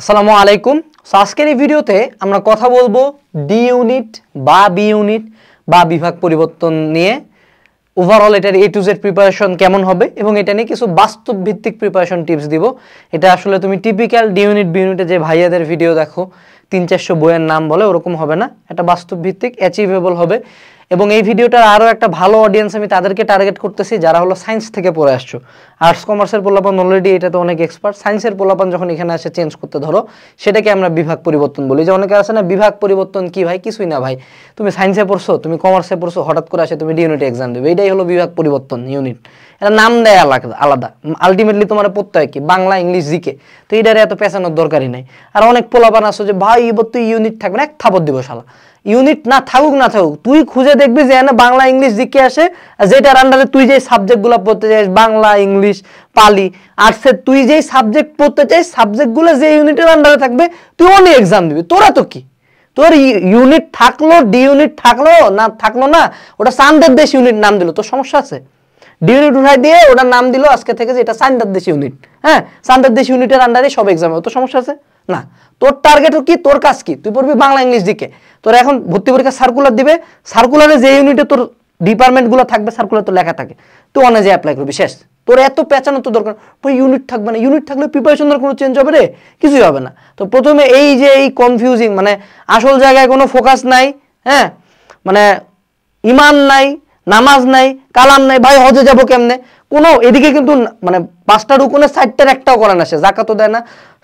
আসসালামু আলাইকুম সো আজকের এই ভিডিওতে আমরা কথা বলবো ডি ইউনিট বা বি ইউনিট বা বিভাগ পরিবর্তন নিয়ে ওভারঅল এটার এ টু জেড প্রিপারেশন কেমন হবে এবং এটা নিয়ে কিছু বাস্তব ভিত্তিক প্রিপারেশন টিপস দিব এটা আসলে তুমি টিপিক্যাল ডি ইউনিট বি ইউনিটে যে ভাইয়াদের ভিডিও দেখো তিন চারশো বইয়ের নাম বলে ওরকম হবে না এটা বাস্তব ভিত্তিক অ্যাচিভেবল হবে এবং এই ভিডিওটার আরও একটা ভালো অডিয়েন্স আমি তাদেরকে টার্গেট করতেছি যারা হলো সায়েন্স থেকে পড়ে আসছো আর্টস কমার্সের পোলাপান অলরেডি এটা তো অনেক এক্সপার্ট সায়েন্সের পোলাপান যখন এখানে আসে চেঞ্জ করতে ধরো সেটাকে আমরা বিভাগ পরিবর্তন বলি যে অনেকে আসে না বিভাগ পরিবর্তন কি ভাই কিছুই না ভাই তুমি সায়েন্সে পড়ছো তুমি কমার্সে পড়ছো হঠাৎ করে আসে তুমি ডি ইউনিট এক্সাম দেবে এটাই হলো বিভাগ পরিবর্তন ইউনিট এটা নাম দেয় আলাদা আলাদা আলটিমেটলি তোমার পড়তে হয় কি বাংলা ইংলিশ জিকে তো এটার এত পেছানোর দরকারই নাই আর অনেক পোলাপান আসো যে ভাই এবার তুই ইউনিট থাকবে না এক থাপর দিব শালা ইউনিট না থাকুক না থাকুক তুই খুঁজে দেখবি যে না বাংলা ইংলিশ জিকে আসে আর যেটার আন্ডারে তুই যে সাবজেক্টগুলো পড়তে চাইস বাংলা ইংলিশ পালি আর্টসে তুই যেই সাবজেক্ট পড়তে চাইস সাবজেক্টগুলো যে ইউনিটের আন্ডারে থাকবে তুই অনেক এক্সাম দিবি তোরা তো কি তোর ইউনিট থাকলো ডি ইউনিট থাকলো না থাকলো না ওটা সানদের দেশ ইউনিট নাম দিল তোর সমস্যা আছে ডিউনিট উঠাই দিয়ে ওটার নাম দিল আজকে থেকে যে এটা সান্দার দেশি ইউনিট হ্যাঁ সান্দার দেশি ইউনিটের আন্ডারে সব এক্সাম তো সমস্যা আছে না তোর টার্গেট কি তোর কাজ কি তুই পড়বি বাংলা ইংলিশ দিকে তোর এখন ভর্তি পরীক্ষা সার্কুলার দিবে সার্কুলারে যে ইউনিটে তোর ডিপার্টমেন্টগুলো থাকবে সার্কুলার তো লেখা থাকে তুই যে অ্যাপ্লাই করবি শেষ তোর এত পেঁচানো তো দরকার তোর ইউনিট থাকবে না ইউনিট থাকলে প্রিপারেশন কোনো চেঞ্জ হবে রে কিছুই হবে না তো প্রথমে এই যে এই কনফিউজিং মানে আসল জায়গায় কোনো ফোকাস নাই হ্যাঁ মানে ইমান নাই নামাজ নাই কালাম নাই ভাই হজে যাবো কেমনে কোনো এদিকে কিন্তু মানে পাঁচটা রুকুনের সাইডটার একটাও করে না সে জাকাতও দেয় না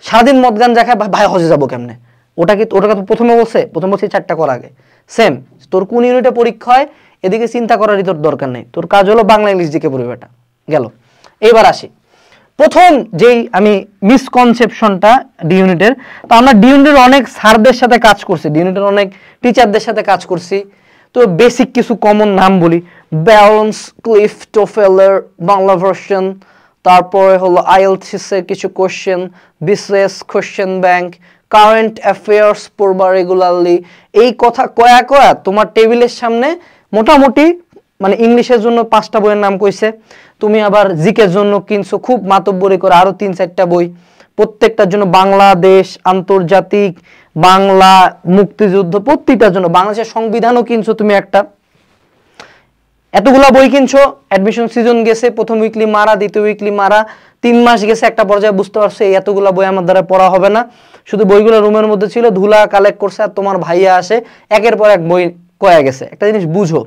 সারাদিন মদ গান দেখায় ভাই হজে যাবো কেমনে ওটা কি ওটা তো প্রথমে বলছে প্রথম বলছে চারটা করা আগে সেম তোর কোন ইউনিটে পরীক্ষা হয় এদিকে চিন্তা করারই তোর দরকার নেই তোর কাজ হলো বাংলা ইংলিশ দিকে পড়বে গেল এবার আসি প্রথম যেই আমি মিসকনসেপশনটা ডি ইউনিটের তো আমরা ডি ইউনিটের অনেক স্যারদের সাথে কাজ করছি ডি ইউনিটের অনেক টিচারদের সাথে কাজ করছি তো বেসিক কিছু কমন নাম বলি ব্যালেন্স ক্লিফ টোফেলার বাংলা ভার্সন তারপরে হলো আইএলটিসের কিছু question BCS question bank current affairs পড়বা রেগুলারলি এই কথা কয়া কয়া তোমার টেবিলের সামনে মোটামুটি মানে ইংলিশের জন্য পাঁচটা বইয়ের নাম কইছে তুমি আবার জিকের জন্য কিনছো খুব মাতব্বরি করে আরও তিন চারটা বই প্রত্যেকটার জন্য বাংলাদেশ আন্তর্জাতিক বাংলা মুক্তিযুদ্ধ প্রতিটার জন্য বাংলাদেশের সংবিধানও কিনছো তুমি একটা এতগুলা বই কিনছো অ্যাডমিশন সিজন গেছে প্রথম উইকলি মারা দ্বিতীয় উইকলি মারা তিন মাস গেছে একটা পর্যায়ে বুঝতে পারছো এই এতগুলা বই আমার দ্বারা পড়া হবে না শুধু বইগুলো রুমের মধ্যে ছিল ধুলা কালেক্ট করছে আর তোমার ভাইয়া আসে একের পর এক বই কয়া গেছে একটা জিনিস বুঝো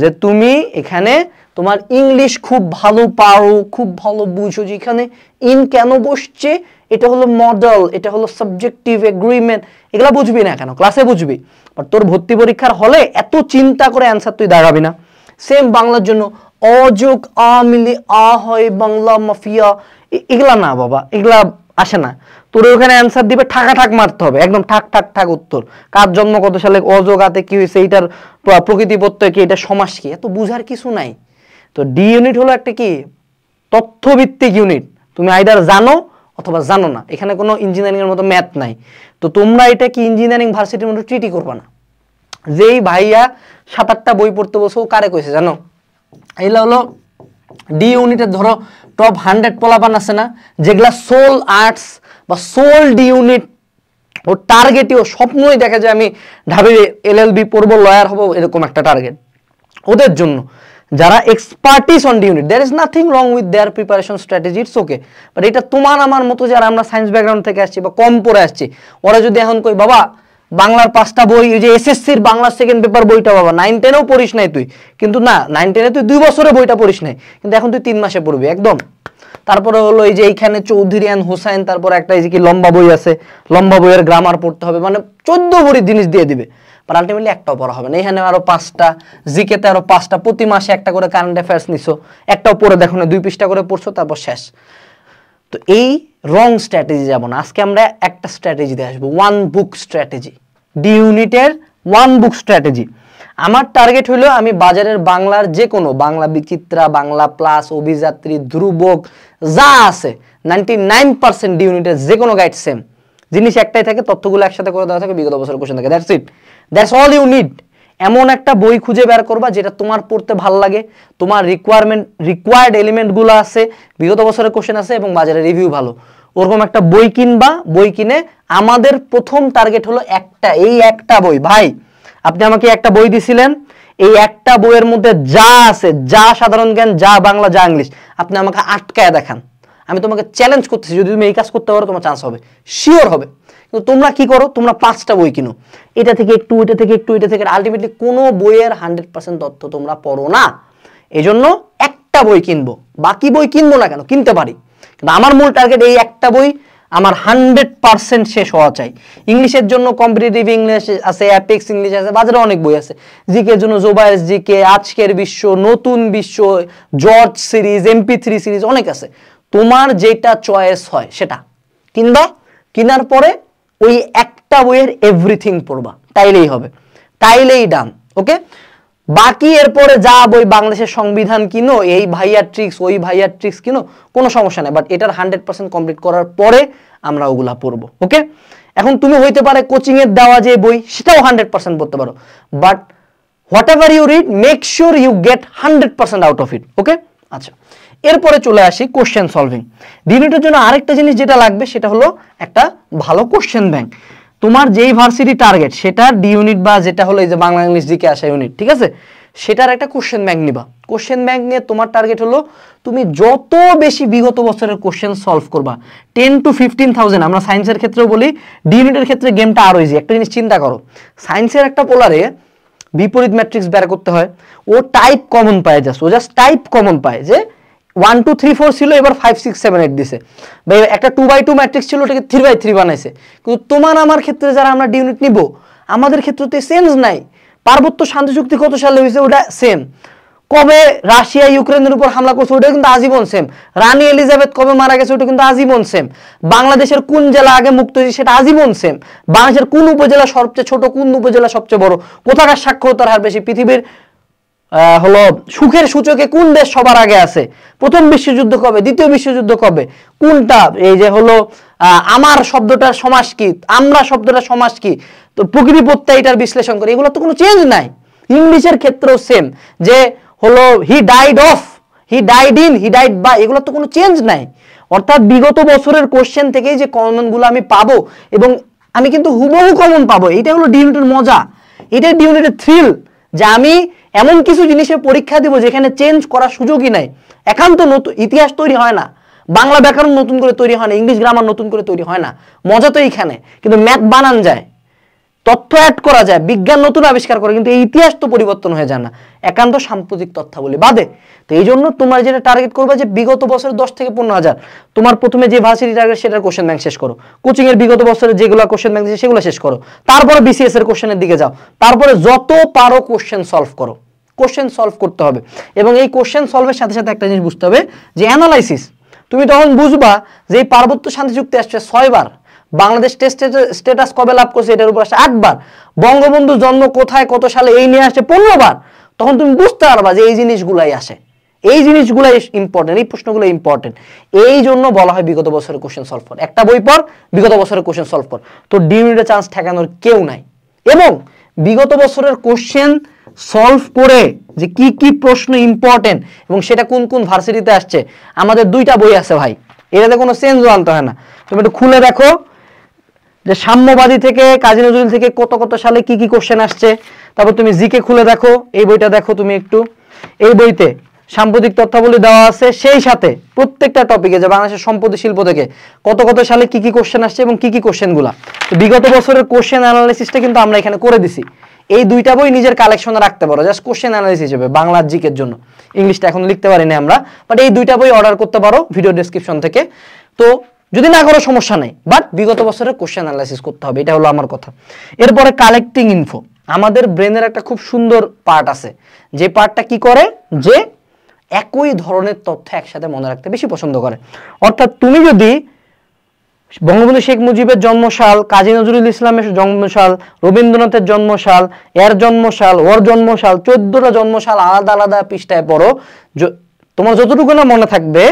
যে তুমি এখানে তোমার ইংলিশ খুব ভালো পারো খুব ভালো বুঝো যেখানে ইন কেন বসছে এটা হলো মডেল এটা হলো সাবজেক্টিভ এগ্রিমেন্ট এগুলো বুঝবি না কেন ক্লাসে বুঝবি বাট তোর ভর্তি পরীক্ষার হলে এত চিন্তা করে অ্যান্সার তুই দাঁড়াবি না সেম বাংলার জন্য অযোগ আ মিলে আ হয় বাংলা মাফিয়া এগুলা না বাবা এগুলা আসে না তোর ওখানে অ্যান্সার দিবে ঠাকা ঠাক মারতে হবে একদম ঠাক ঠাক ঠাক উত্তর কার জন্ম কত সালে অযোগ আতে কি হয়েছে এইটার প্রকৃতি প্রত্যয় কি এটা সমাজ কি এত বুঝার কিছু নাই তো ডি ইউনিট হলো একটা কি তথ্যভিত্তিক ইউনিট তুমি আইদার জানো অথবা জানো না এখানে কোনো ইঞ্জিনিয়ারিংয়ের মতো ম্যাথ নাই তো তোমরা এটা কি ইঞ্জিনিয়ারিং ভার্সিটির মতো ট্রিটি করবে না যেই ভাইয়া সাত আটটা বই পড়তে বসে ও কারে কইছে জানো এইলা হলো ডি ইউনিটের ধরো টপ হান্ড্রেড পোলাপান আছে না যেগুলা সোল আর্টস বা সোল ডি ইউনিট ও টার্গেটই ও স্বপ্নই দেখে যে আমি ঢাবি এল এল বি পড়বো লয়ার হবো এরকম একটা টার্গেট ওদের জন্য যারা expertise on unit there is nothing wrong with their preparation strategy it's okay but এটা তোমার আমার মতো যারা আমরা সায়েন্স ব্যাকগ্রাউন্ড থেকে আসছি বা কম পড়ে আসছি ওরা যদি এখন কই বাবা বাংলার পাঁচটা বই ওই যে এসএসসির বাংলার সেকেন্ড পেপার বইটা বাবা নাইন টেনেও পড়িস নাই তুই কিন্তু না নাইন টেনে তুই দুই বছরে বইটা পড়িস নাই কিন্তু এখন তুই তিন মাসে পড়বি একদম তারপরে হলো এই যে এইখানে চৌধুরী অ্যান্ড হোসাইন তারপর একটা এই যে কি লম্বা বই আছে লম্বা বইয়ের গ্রামার পড়তে হবে মানে চোদ্দ ভরি জিনিস দিয়ে দিবে বাট আলটিমেটলি একটাও পড়া হবে না এখানে আরও পাঁচটা জিকেতে আরও পাঁচটা প্রতি মাসে একটা করে কারেন্ট অ্যাফেয়ার্স নিছো একটাও পড়ে দেখো না দুই পৃষ্ঠা করে পড়ছো তারপর শেষ তো এই রং স্ট্র্যাটেজি যাব না আজকে আমরা একটা স্ট্র্যাটেজিতে আসবো ওয়ান বুক স্ট্র্যাটেজি ডি ইউনিটের ওয়ান বুক স্ট্র্যাটেজি আমার টার্গেট হলো আমি বাজারের বাংলার যে কোনো বাংলা বিচিত্রা বাংলা প্লাস অভিযাত্রী ধ্রুবক যা আছে নাইনটি নাইন পার্সেন্ট ডি ইউনিটের যে কোনো গাইড সেম জিনিস একটাই থাকে তথ্যগুলো একসাথে করে দেওয়া থাকে বিগত বছরের কোশ্চেন থাকে that's it that's all you need এমন একটা বই খুঁজে বের করবা যেটা তোমার পড়তে ভাল লাগে তোমার রিকোয়ারমেন্ট রিকোয়ার্ড এলিমেন্টগুলো আছে বিগত বছরের কোশ্চেন আছে এবং বাজারে রিভিউ ভালো ওরকম একটা বই কিনবা বই কিনে আমাদের প্রথম টার্গেট হলো একটা এই একটা বই ভাই আপনি আমাকে একটা বই দিছিলেন এই একটা বইয়ের মধ্যে যা আছে যা সাধারণ জ্ঞান যা বাংলা যা ইংলিশ আপনি আমাকে আটকায় দেখান আমি তোমাকে চ্যালেঞ্জ করতেছি যদি তুমি এই কাজ করতে পারো তোমার চান্স হবে শিওর হবে কিন্তু তোমরা কি করো তোমরা পাঁচটা বই কিনো এটা থেকে একটু এটা থেকে একটু এটা থেকে আলটিমেটলি কোনো বইয়ের হান্ড্রেড পার্সেন্ট তথ্য তোমরা পড়ো না এই জন্য একটা বই কিনবো বাকি বই কিনবো না কেন কিনতে পারি কিন্তু আমার মূল টার্গেট এই একটা বই আমার হান্ড্রেড পার্সেন্ট শেষ হওয়া চাই ইংলিশের জন্য কম্পিটিটিভ ইংলিশ আছে অ্যাপিক্স ইংলিশ আছে বাজারে অনেক বই আছে জিকের জন্য জোবায়স জিকে আজকের বিশ্ব নতুন বিশ্ব George series MP three series অনেক আছে তোমার যেটা চয়েস হয় সেটা কিনবা কিনার পরে ওই একটা বইয়ের এভরিথিং পড়বা তাইলেই হবে তাইলেই ডান ওকে বাকি এরপরে যা বই বাংলাদেশের সংবিধান কিনো এই ভাইয়ার ট্রিক্স ওই ভাইয়ার ট্রিক্স কিনো কোনো সমস্যা নেই বাট এটার হান্ড্রেড পার্সেন্ট কমপ্লিট করার পরে আমরা ওগুলা পড়বো ওকে এখন তুমি হইতে পারে কোচিংয়ের দেওয়া যে বই সেটাও হান্ড্রেড পার্সেন্ট পড়তে পারো but whatever you read make sure you get hundred percent out of it okay আচ্ছা এরপরে চলে আসি কোশ্চেন সলভিং ডিনোটের জন্য আরেকটা জিনিস যেটা লাগবে সেটা হলো একটা ভালো কোশ্চেন ব্যাংক তোমার যেই ভার্সিটি টার্গেট সেটা ডি ইউনিট বা যেটা হলো এই যে বাংলা ইংলিশ দিকে আসা ইউনিট ঠিক আছে সেটার একটা কোশ্চেন ব্যাংক নিবা কোশ্চেন ব্যাংক নিয়ে তোমার টার্গেট হলো তুমি যত বেশি বিগত বছরের কোশ্চেন সলভ করবা টেন টু ফিফটিন থাউজেন্ড আমরা সায়েন্সের ক্ষেত্রেও বলি ডি ইউনিটের ক্ষেত্রে গেমটা আরও ইজি একটা জিনিস চিন্তা করো সায়েন্সের একটা পোলারে বিপরীত ম্যাট্রিক্স বের করতে হয় ও টাইপ কমন পায় জাস্ট ও জাস্ট টাইপ কমন পায় যে ওয়ান টু থ্রি ফোর ছিল এবার ফাইভ সিক্স সেভেন এইট দিছে বা একটা টু বাই টু ম্যাট্রিক্স ছিল ওটাকে থ্রি বাই থ্রি বানাইছে কিন্তু তোমার আমার ক্ষেত্রে যারা আমরা ডিউনিট নিব আমাদের ক্ষেত্রে তো সেন্স নাই পার্বত্য শান্তি চুক্তি কত সালে হয়েছে ওটা সেম কবে রাশিয়া ইউক্রেনের উপর হামলা করছে ওটা কিন্তু আজীবন সেম রানী এলিজাবেথ কবে মারা গেছে ওটা কিন্তু আজীবন সেম বাংলাদেশের কোন জেলা আগে মুক্ত হয়েছে সেটা আজীবন সেম বাংলাদেশের কোন উপজেলা সবচেয়ে ছোট কোন উপজেলা সবচেয়ে বড় কোথাকার সাক্ষরতার হার বেশি পৃথিবীর হলো সুখের সূচকে কোন দেশ সবার আগে আছে প্রথম বিশ্বযুদ্ধ কবে দ্বিতীয় বিশ্বযুদ্ধ কবে কোনটা এই যে হলো আমার শব্দটার সমাস কি আমরা শব্দটার সমাস কি তো প্রকৃতি প্রত্যয়টার বিশ্লেষণ করে এগুলো তো কোনো চেঞ্জ নাই ইংলিশের ক্ষেত্রেও সেম যে হলো he died of he died in he died বা এগুলো তো কোনো চেঞ্জ নাই অর্থাৎ বিগত বছরের কোশ্চেন থেকেই যে কমনগুলো আমি পাবো এবং আমি কিন্তু হুবহু কমন পাবো এটা হলো ডিউনিটের মজা এটা ডিউনিটের থ্রিল যে আমি এমন কিছু জিনিসের পরীক্ষা দিব যেখানে চেঞ্জ করার সুযোগই নাই একান্ত নতুন ইতিহাস তৈরি হয় না বাংলা ব্যাকরণ নতুন করে তৈরি হয় না ইংলিশ গ্রামার নতুন করে তৈরি হয় না মজা তো এইখানে কিন্তু ম্যাথ বানান যায় তথ্য অ্যাড করা যায় বিজ্ঞান নতুন আবিষ্কার করে কিন্তু এই ইতিহাস তো পরিবর্তন হয়ে যায় না একান্ত সাম্প্রতিক তথ্যাবলী বাদে তো এই জন্য তোমার যেটা টার্গেট করবে যে বিগত বছরের দশ থেকে পনেরো হাজার তোমার প্রথমে যে ভার্সিটি টার্গেট সেটার কোশ্চেন ব্যাংক শেষ করো কোচিংয়ের বিগত বছরের যেগুলো কোশ্চেন ব্যাংক সেগুলো শেষ করো তারপরে বিসিএস এর কোশ্চেনের দিকে যাও তারপরে যত পারো কোশ্চেন সলভ করো কোশ্চেন সলভ করতে হবে এবং এই কোশ্চেন সলভের সাথে সাথে একটা জিনিস বুঝতে হবে যে অ্যানালাইসিস তুমি তখন বুঝবা যে এই পার্বত্য শান্তি চুক্তি আসছে ছয়বার বাংলাদেশ টেস্টের স্ট্যাটাস কবে লাভ করছে এটার উপর আসে আটবার বঙ্গবন্ধু জন্ম কোথায় কত সালে এই নিয়ে আসে পনেরোবার তখন তুমি বুঝতে পারবা যে এই জিনিসগুলাই আসে এই জিনিসগুলো ইম্পর্টেন্ট এই প্রশ্নগুলো ইম্পর্টেন্ট এই জন্য বলা হয় বিগত বছরের কোশ্চেন সলভ কর একটা বই পর বিগত বছরের কোশ্চেন সলভ কর তো ডিউনিটে চান্স ঠেকানোর কেউ নাই এবং বিগত বছরের কোশ্চেন সলভ করে যে কি কি প্রশ্ন ইম্পর্টেন্ট এবং সেটা কোন কোন ভার্সিটিতে আসছে আমাদের দুইটা বই আছে ভাই এটাতে কোনো চেঞ্জও আনতে হয় না তুমি একটু খুলে দেখো যে সাম্যবাদী থেকে কাজী নজরুল থেকে কত কত সালে কি কি কোশ্চেন আসছে তারপর তুমি জিকে খুলে দেখো এই বইটা দেখো তুমি একটু এই বইতে সাম্প্রতিক তথ্যাবলী দেওয়া আছে সেই সাথে প্রত্যেকটা টপিকে যে বাংলাদেশের সম্পদ শিল্প থেকে কত কত সালে কি কি কোশ্চেন আসছে এবং কি কি কোশ্চেনগুলা বিগত বছরের কোশ্চেন অ্যানালিসিসটা কিন্তু আমরা এখানে করে দিছি এই দুইটা বই নিজের কালেকশনে রাখতে পারো জাস্ট কোশ্চেন অ্যানালিসিস হিসেবে বাংলার জিকের জন্য ইংলিশটা এখন লিখতে পারিনি আমরা বাট এই দুইটা বই অর্ডার করতে পারো ভিডিও ডিসক্রিপশন থেকে তো যদি না করো সমস্যা নেই বাট বিগত বছরের কোশ্চেন অ্যানালাইসিস করতে হবে এটা হলো আমার কথা এরপরে কালেক্টিং ইনফো আমাদের ব্রেনের একটা খুব সুন্দর পার্ট আছে যে পার্টটা কি করে যে একই ধরনের তথ্য একসাথে মনে রাখতে বেশি পছন্দ করে অর্থাৎ তুমি যদি বঙ্গবন্ধু শেখ মুজিবের জন্মশাল কাজী নজরুল ইসলামের জন্মশাল রবীন্দ্রনাথের জন্মশাল এর জন্মশাল ওর জন্মশাল চোদ্দটা জন্মশাল আলাদা আলাদা পৃষ্ঠায় পড়ো তোমার যতটুকু না মনে থাকবে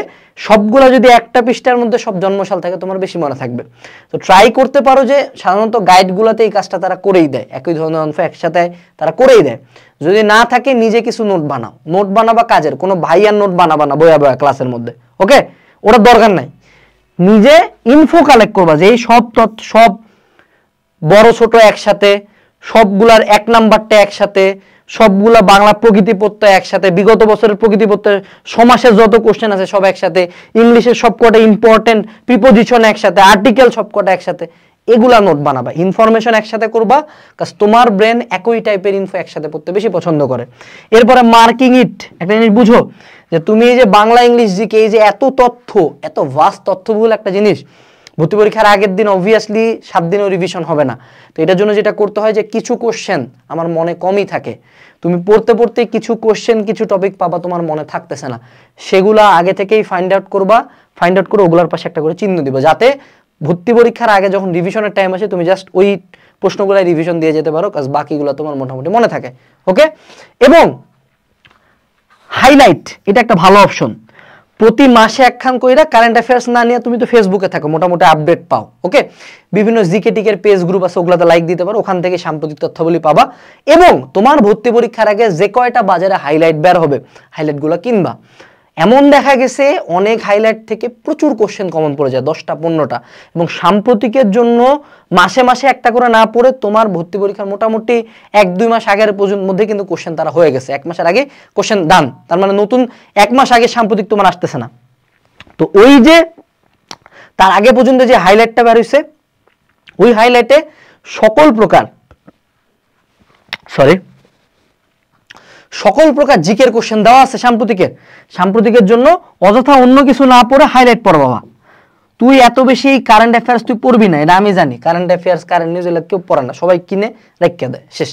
সবগুলা যদি একটা পৃষ্ঠার মধ্যে সব জন্মশাল থাকে তোমার বেশি মনে থাকবে তো ট্রাই করতে পারো যে সাধারণত গাইডগুলোতে এই কাজটা তারা করেই দেয় একই ধরনের অংশ একসাথে তারা করেই দেয় যদি না থাকে নিজে কিছু নোট বানাও নোট বানাবা কাজের কোনো ভাই আর নোট বানাবা না বয়া বয়া ক্লাসের মধ্যে ওকে ওটা দরকার নাই নিজে ইনফো কালেক্ট করবা যে এই সব তথ্য সব বড় ছোট একসাথে সবগুলার এক নাম্বারটা একসাথে সবগুলা বাংলা প্রকৃতি প্রত্যয় একসাথে বিগত বছরের প্রকৃতি প্রত্যয় সমাসের যত কোশ্চেন আছে সব একসাথে ইংলিশের সবকটা ইম্পর্টেন্ট প্রিপোজিশন একসাথে আর্টিকেল সবকটা একসাথে এগুলা নোট বানাবা ইনফরমেশন একসাথে করবা কাজ তোমার ব্রেন একই টাইপের ইনফো একসাথে পড়তে বেশি পছন্দ করে এরপরে মার্কিং ইট একটা জিনিস বুঝো যে তুমি এই যে বাংলা ইংলিশ জিকে এই যে এত তথ্য এত ভাস্ট তথ্যবহুল একটা জিনিস ভর্তি পরীক্ষার আগের দিন অবভিয়াসলি সাত দিনও রিভিশন হবে না তো এটার জন্য যেটা করতে হয় যে কিছু কোশ্চেন আমার মনে কমই থাকে তুমি পড়তে পড়তে কিছু কোশ্চেন কিছু টপিক পাবা তোমার মনে থাকতেছে না সেগুলা আগে থেকেই ফাইন্ড আউট করবা ফাইন্ড আউট করে ওগুলার পাশে একটা করে চিহ্ন দিবা যাতে ভর্তি পরীক্ষার আগে যখন রিভিশনের টাইম আসে তুমি জাস্ট ওই প্রশ্নগুলাই রিভিশন দিয়ে যেতে পারো কাজ বাকিগুলো তোমার মোটামুটি মনে থাকে ওকে এবং হাইলাইট এটা একটা ভালো অপশন প্রতি মাসে একখান কইরা কারেন্ট অ্যাফেয়ার্স না নিয়ে তুমি তো ফেসবুকে থাকো মোটামুটি আপডেট পাও ওকে বিভিন্ন জিকে টিকের পেজ গ্রুপ আছে ওগুলাতে লাইক দিতে পারো ওখান থেকে সাম্প্রতিক তথ্যগুলি পাবা এবং তোমার ভর্তি পরীক্ষার আগে যে কয়টা বাজারে হাইলাইট বের হবে হাইলাইটগুলো কিনবা এমন দেখা গেছে অনেক হাইলাইট থেকে প্রচুর কোশ্চেন কমন পড়ে যায় দশটা পনেরোটা এবং সাম্প্রতিকের জন্য মাসে মাসে একটা করে না পড়ে তোমার ভর্তি পরীক্ষার মোটামুটি এক দুই মাস আগের পর্যন্ত মধ্যে কিন্তু কোশ্চেন তারা হয়ে গেছে এক মাসের আগে কোশ্চেন ডান তার মানে নতুন এক মাস আগে সাম্প্রতিক তোমার আসতেছে না তো ওই যে তার আগে পর্যন্ত যে হাইলাইটটা বের হয়েছে ওই হাইলাইটে সকল প্রকার সরি সকল প্রকার জিকের কোশ্চেন দেওয়া আছে সাম্প্রতিকের সাম্প্রতিকের জন্য অযথা অন্য কিছু না পড়ে হাইলাইট পড় বাবা তুই এত বেশি এই কারেন্ট অ্যাফেয়ার্স তুই পড়বি না এটা আমি জানি কারেন্ট অ্যাফেয়ার্স কারেন্ট নিউজ এলাকা কেউ পড়ে না সবাই কিনে রেখে দেয় শেষ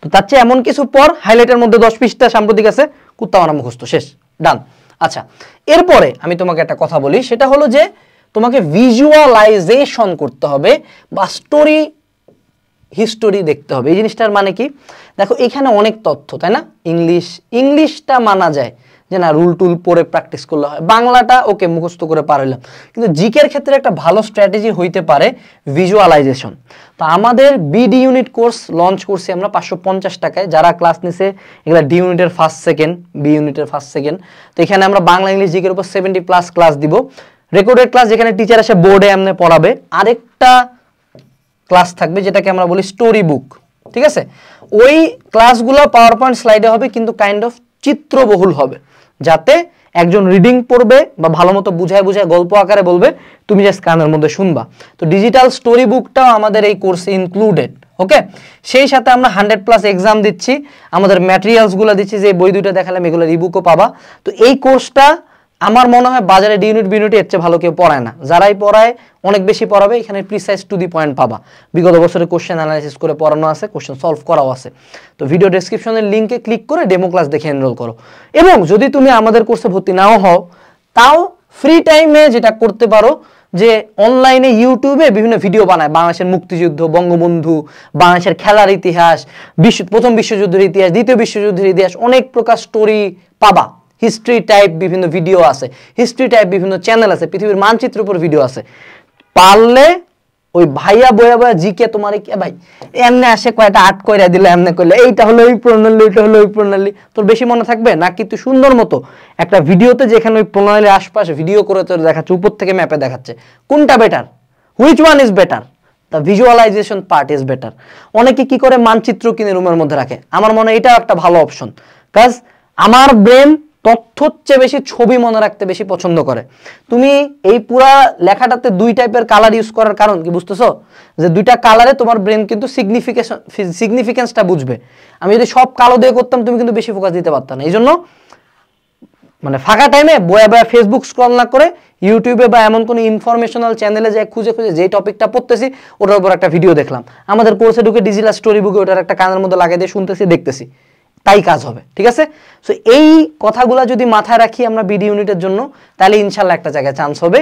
তো তার চেয়ে এমন কিছু পর হাইলাইটের মধ্যে দশ পিসটা সাম্প্রতিক আছে কুত্তা মারা মুখস্থ শেষ ডান আচ্ছা এরপরে আমি তোমাকে একটা কথা বলি সেটা হলো যে তোমাকে ভিজুয়ালাইজেশন করতে হবে বা স্টোরি হিস্টোরি দেখতে হবে এই জিনিসটার মানে কি দেখো এখানে অনেক তথ্য তাই না ইংলিশ ইংলিশটা মানা যায় যে না রুল টুল পরে প্র্যাকটিস করলে হয় বাংলাটা ওকে মুখস্থ করে পারলাম কিন্তু জিকের ক্ষেত্রে একটা ভালো স্ট্র্যাটেজি হইতে পারে ভিজুয়ালাইজেশন তা আমাদের বিডি ইউনিট কোর্স লঞ্চ করছি আমরা পাঁচশো পঞ্চাশ টাকায় যারা ক্লাস নিছে এগুলো ডি ইউনিটের ফার্স্ট সেকেন্ড বি ইউনিটের ফার্স্ট সেকেন্ড তো এখানে আমরা বাংলা ইংলিশ জিকের উপর সেভেন্টি প্লাস ক্লাস দিব রেকর্ডেড ক্লাস যেখানে টিচার এসে বোর্ডে এমনি পড়াবে আরেকটা ক্লাস থাকবে যেটাকে আমরা বলি স্টোরি বুক ঠিক আছে ওই ক্লাসগুলো পাওয়ার পয়েন্ট স্লাইডে হবে কিন্তু কাইন্ড অফ চিত্রবহুল হবে যাতে একজন রিডিং পড়বে বা ভালো মতো বুঝায় বুঝায় গল্প আকারে বলবে তুমি জাস্ট কানের মধ্যে শুনবা তো ডিজিটাল স্টোরি বুকটাও আমাদের এই কোর্সে ইনক্লুডেড ওকে সেই সাথে আমরা হান্ড্রেড প্লাস এক্সাম দিচ্ছি আমাদের ম্যাটেরিয়ালসগুলো দিচ্ছি যে বই দুইটা দেখালাম এগুলো রিবুকও পাবা তো এই কোর্সটা আমার মনে হয় বাজারে ডি ইউনিট বি ইউনিট এর চেয়ে ভালো কেউ পড়ায় না যারাই পড়ায় অনেক বেশি পড়াবে এখানে প্রিসাইজ টু দি পয়েন্ট পাবা বিগত বছরের কোশ্চেন অ্যানালাইসিস করে পড়ানো আছে কোশ্চেন সলভ করাও আছে তো ভিডিও ডেসক্রিপশনের লিঙ্কে ক্লিক করে ডেমো ক্লাস দেখে এনরোল করো এবং যদি তুমি আমাদের কোর্সে ভর্তি নাও হও তাও ফ্রি টাইমে যেটা করতে পারো যে অনলাইনে ইউটিউবে বিভিন্ন ভিডিও বানায় বাংলাদেশের মুক্তিযুদ্ধ বঙ্গবন্ধু বাংলাদেশের খেলার ইতিহাস বিশ্ব প্রথম বিশ্বযুদ্ধের ইতিহাস দ্বিতীয় বিশ্বযুদ্ধের ইতিহাস অনেক প্রকার স্টোরি পাবা হিস্ট্রি টাইপ বিভিন্ন ভিডিও আছে হিস্ট্রি টাইপ বিভিন্ন চ্যানেল আছে পৃথিবীর মানচিত্র উপর ভিডিও আছে পারলে ওই ভাইয়া বয়া বয়া জি কে তোমার কে ভাই এমনি আসে কয়টা আট কইরা দিলে এমনি করলে এইটা হলো ওই প্রণালী ওইটা হলো ওই প্রণালী তোর বেশি মনে থাকবে নাকি তুই সুন্দর মতো একটা ভিডিওতে যেখানে ওই প্রণালীর আশপাশে ভিডিও করে তোর দেখাচ্ছে উপর থেকে ম্যাপে দেখাচ্ছে কোনটা better which one is better the visualization part is better অনেকে কি করে মানচিত্র কিনে রুমের মধ্যে রাখে আমার মনে হয় এটা একটা ভালো অপশন কাজ আমার ব্রেন তথ্যর চেয়ে বেশি ছবি মনে রাখতে বেশি পছন্দ করে তুমি এই পুরা লেখাটাতে দুই টাইপের কালার ইউজ করার কারণ কি বুঝতেছো যে দুইটা কালারে তোমার ব্রেন কিন্তু সিগনিফিকেশন সিগনিফিকেন্সটা বুঝবে আমি যদি সব কালো দিয়ে করতাম তুমি কিন্তু বেশি ফোকাস দিতে পারতাম না এই জন্য মানে ফাঁকা টাইমে বয়া বয়া ফেসবুক স্ক্রল না করে ইউটিউবে বা এমন কোনো ইনফরমেশনাল চ্যানেলে যাই খুঁজে খুঁজে যেই টপিকটা পড়তেছি ওটার উপর একটা ভিডিও দেখলাম আমাদের কোর্সে ঢুকে ডিজিটাল স্টোরি বুকে ওটার একটা কানের মধ্যে লাগিয়ে দিয়ে শুনতেছি দেখতেছি তাই কাজ হবে ঠিক আছে সো এই কথাগুলো যদি মাথায় রাখি আমরা বিডি ইউনিটের জন্য তাহলে ইনশাল্লাহ একটা জায়গায় চান্স হবে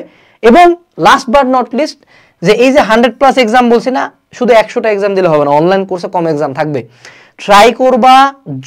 এবং লাস্ট বাট নট লিস্ট যে এই যে হান্ড্রেড প্লাস এক্সাম বলছি না শুধু একশোটা এক্সাম দিলে হবে না অনলাইন কোর্সে কম এক্সাম থাকবে ট্রাই করবা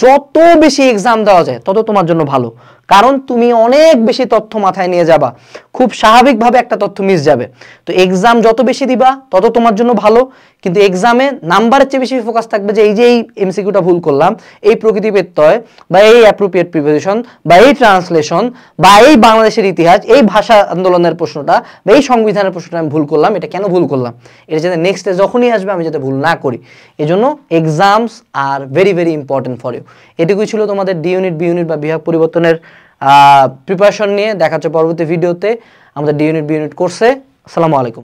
যত বেশি এক্সাম দেওয়া যায় তত তোমার জন্য ভালো কারণ তুমি অনেক বেশি তথ্য মাথায় নিয়ে যাবা খুব স্বাভাবিকভাবে একটা তথ্য মিস যাবে তো এক্সাম যত বেশি দিবা তত তোমার জন্য ভালো কিন্তু এক্সামে নাম্বারের চেয়ে বেশি ফোকাস থাকবে যে এই যে এই এমসিকিউটা ভুল করলাম এই প্রকৃতি প্রত্যয় বা এই অ্যাপ্রোপ্রিয়েট প্রিপারেশন বা এই ট্রান্সলেশন বা এই বাংলাদেশের ইতিহাস এই ভাষা আন্দোলনের প্রশ্নটা বা এই সংবিধানের প্রশ্নটা আমি ভুল করলাম এটা কেন ভুল করলাম এটা যাতে নেক্সটে যখনই আসবে আমি যাতে ভুল না করি এজন্য exams are very very important for you এটুকুই ছিল তোমাদের ডি ইউনিট বি ইউনিট বা বিভাগ পরিবর্তনের প্রিপারেশন নিয়ে দেখাচ্ছে পরবর্তী ভিডিওতে আমাদের ডি ইউনিট বি ইউনিট কোর্সে আসসালামু আলাইকুম